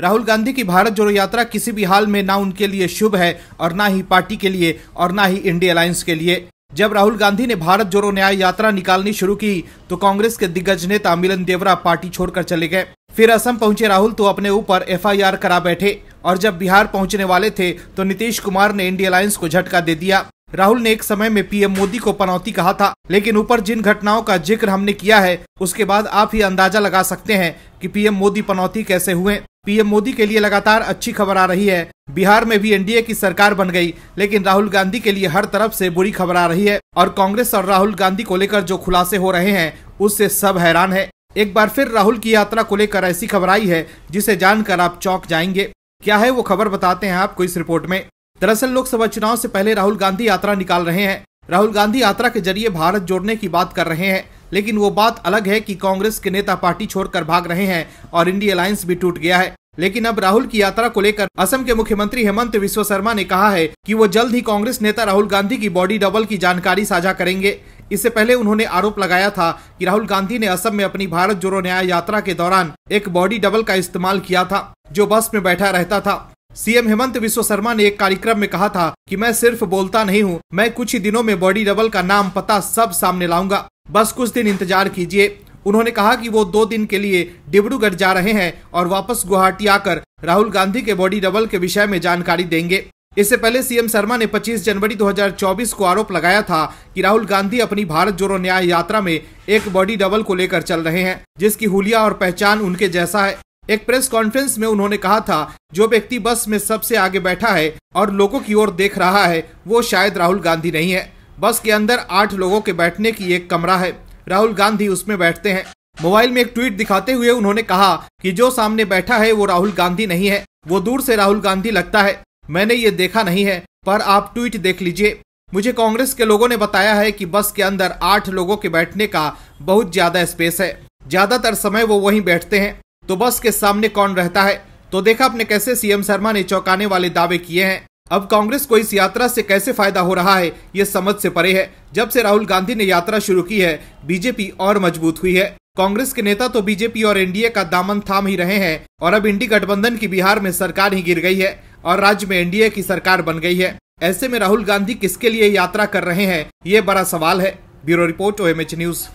राहुल गांधी की भारत जोड़ो यात्रा किसी भी हाल में ना उनके लिए शुभ है और ना ही पार्टी के लिए और ना ही इंडिया अलायंस के लिए जब राहुल गांधी ने भारत जोड़ो न्याय यात्रा निकालनी शुरू की तो कांग्रेस के दिग्गज नेता मिलन देवरा पार्टी छोड़कर चले गए फिर असम पहुंचे राहुल तो अपने ऊपर एफआईआर करा बैठे और जब बिहार पहुंचने वाले थे तो नीतीश कुमार ने इंडिया अलायंस को झटका दे दिया राहुल ने एक समय में पीएम मोदी को पनौती कहा था लेकिन ऊपर जिन घटनाओं का जिक्र हमने किया है उसके बाद आप ही अंदाजा लगा सकते हैं कि पीएम मोदी पनौती कैसे हुए पीएम मोदी के लिए लगातार अच्छी खबर आ रही है बिहार में भी एनडीए की सरकार बन गई लेकिन राहुल गांधी के लिए हर तरफ से बुरी खबर आ रही है और कांग्रेस और राहुल गांधी को लेकर जो खुलासे हो रहे हैं उससे सब हैरान है एक बार फिर राहुल की यात्रा को लेकर ऐसी खबर आई है जिसे जानकर आप चौक जाएंगे क्या है वो खबर बताते हैं आपको इस रिपोर्ट में दरअसल लोकसभा चुनाव से पहले राहुल गांधी यात्रा निकाल रहे हैं राहुल गांधी यात्रा के जरिए भारत जोड़ने की बात कर रहे हैं लेकिन वो बात अलग है कि कांग्रेस के नेता पार्टी छोड़कर भाग रहे हैं और इंडिया अलायंस भी टूट गया है लेकिन अब राहुल की यात्रा को लेकर असम के मुख्यमंत्री हेमंत विश्व शर्मा ने कहा है कि वो जल्द ही कांग्रेस नेता राहुल गांधी की बॉडी डबल की जानकारी साझा करेंगे इससे पहले उन्होंने आरोप लगाया था कि राहुल गांधी ने असम में अपनी भारत जोड़ो न्याय यात्रा के दौरान एक बॉडी डबल का इस्तेमाल किया था जो बस में बैठा रहता था सीएम हेमंत विश्व शर्मा ने एक कार्यक्रम में कहा था कि मैं सिर्फ बोलता नहीं हूँ मैं कुछ ही दिनों में बॉडी डबल का नाम पता सब सामने लाऊंगा बस कुछ दिन इंतजार कीजिए उन्होंने कहा कि वो दो दिन के लिए डिब्रूगढ़ जा रहे हैं और वापस गुवाहाटी आकर राहुल गांधी के बॉडी डबल के विषय में जानकारी देंगे इससे पहले सीएम शर्मा ने 25 जनवरी 2024 को आरोप लगाया था कि राहुल गांधी अपनी भारत जोड़ो न्याय यात्रा में एक बॉडी डबल को लेकर चल रहे हैं जिसकी हुलिया और पहचान उनके जैसा है एक प्रेस कॉन्फ्रेंस में उन्होंने कहा था जो व्यक्ति बस में सबसे आगे बैठा है और लोगों की ओर देख रहा है वो शायद राहुल गांधी नहीं है बस के अंदर आठ लोगों के बैठने की एक कमरा है राहुल गांधी उसमें बैठते हैं मोबाइल में एक ट्वीट दिखाते हुए उन्होंने कहा कि जो सामने बैठा है वो राहुल गांधी नहीं है वो दूर से राहुल गांधी लगता है मैंने ये देखा नहीं है पर आप ट्वीट देख लीजिए मुझे कांग्रेस के लोगों ने बताया है कि बस के अंदर आठ लोगों के बैठने का बहुत ज्यादा स्पेस है ज्यादातर समय वो वहीं बैठते हैं तो बस के सामने कौन रहता है तो देखा आपने कैसे सीएम शर्मा ने चौंकाने वाले दावे किए हैं अब कांग्रेस को इस यात्रा से कैसे फायदा हो रहा है ये समझ से परे है जब से राहुल गांधी ने यात्रा शुरू की है बीजेपी और मजबूत हुई है कांग्रेस के नेता तो बीजेपी और एनडीए का दामन थाम ही रहे हैं और अब इंडी गठबंधन की बिहार में सरकार ही गिर गई है और राज्य में एनडीए की सरकार बन गई है ऐसे में राहुल गांधी किसके लिए यात्रा कर रहे हैं ये बड़ा सवाल है ब्यूरो रिपोर्ट ओ न्यूज